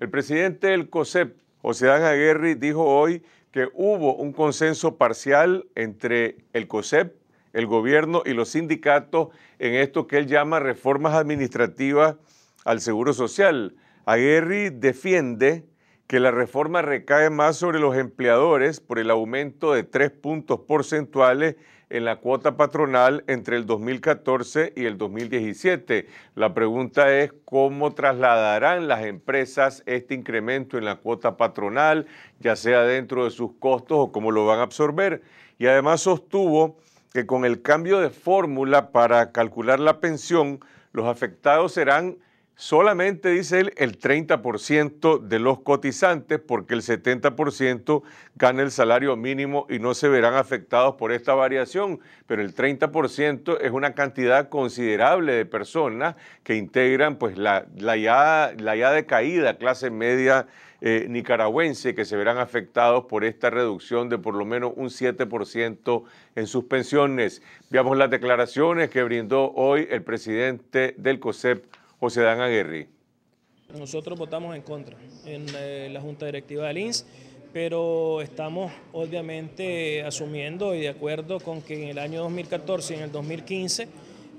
El presidente del COSEP, Dan Aguerri, dijo hoy que hubo un consenso parcial entre el COSEP, el gobierno y los sindicatos en esto que él llama reformas administrativas al Seguro Social. Aguerri defiende que la reforma recae más sobre los empleadores por el aumento de tres puntos porcentuales en la cuota patronal entre el 2014 y el 2017. La pregunta es cómo trasladarán las empresas este incremento en la cuota patronal, ya sea dentro de sus costos o cómo lo van a absorber. Y además sostuvo que con el cambio de fórmula para calcular la pensión, los afectados serán solamente, dice él, el 30% de los cotizantes, porque el 70% gana el salario mínimo y no se verán afectados por esta variación, pero el 30% es una cantidad considerable de personas que integran pues, la, ya, la ya decaída clase media. Eh, nicaragüense que se verán afectados por esta reducción de por lo menos un 7% en sus pensiones. Veamos las declaraciones que brindó hoy el presidente del COSEP, José Dan Aguirre. Nosotros votamos en contra en eh, la Junta Directiva del INS, pero estamos obviamente asumiendo y de acuerdo con que en el año 2014 y en el 2015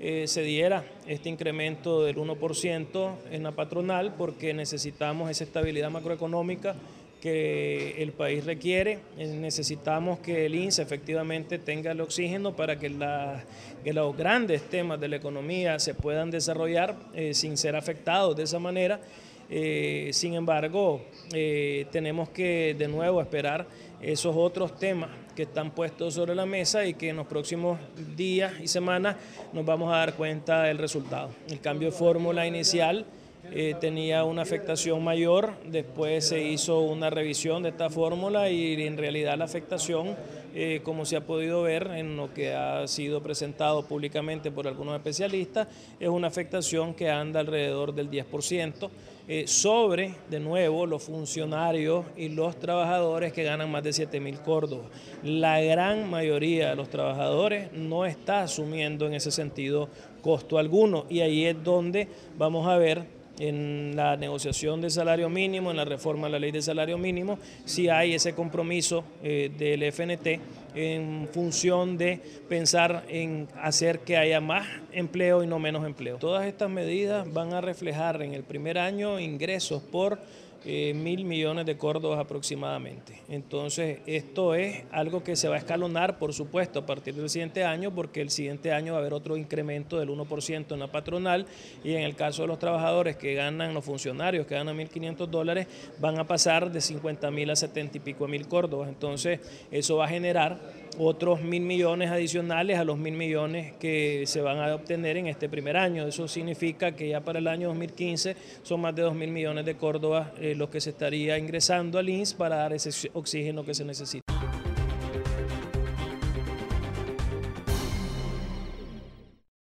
eh, se diera este incremento del 1% en la patronal porque necesitamos esa estabilidad macroeconómica que el país requiere. Eh, necesitamos que el INSE efectivamente tenga el oxígeno para que, los grandes temas de la economía se puedan desarrollar eh, sin ser afectados de esa manera. Eh, sin embargo, tenemos que de nuevo esperar esos otros temas que están puestos sobre la mesa y que en los próximos días y semanas nos vamos a dar cuenta del resultado. El cambio de fórmula inicial eh, tenía una afectación mayor, después se hizo una revisión de esta fórmula y en realidad la afectación eh, como se ha podido ver en lo que ha sido presentado públicamente por algunos especialistas, es una afectación que anda alrededor del 10%, eh, sobre, de nuevo, los funcionarios y los trabajadores que ganan más de 7.000 mil córdobas. La gran mayoría de los trabajadores no está asumiendo en ese sentido costo alguno y ahí es donde vamos a ver en la negociación de salario mínimo, en la reforma a la ley de salario mínimo, si hay ese compromiso eh, del FNT en función de pensar en hacer que haya más empleo y no menos empleo. Todas estas medidas van a reflejar en el primer año ingresos por eh, mil millones de córdobas aproximadamente. Entonces, esto es algo que se va a escalonar, por supuesto, a partir del siguiente año, porque el siguiente año va a haber otro incremento del 1% en la patronal y en el caso de los trabajadores que ganan, los funcionarios que ganan 1.500 dólares, van a pasar de 50 mil a 70 y pico mil córdobas. Entonces, eso va a generar otros mil millones adicionales a los mil millones que se van a obtener en este primer año. Eso significa que ya para el año 2015 son más de dos mil millones de Córdoba eh, los que se estaría ingresando al INS para dar ese oxígeno que se necesita.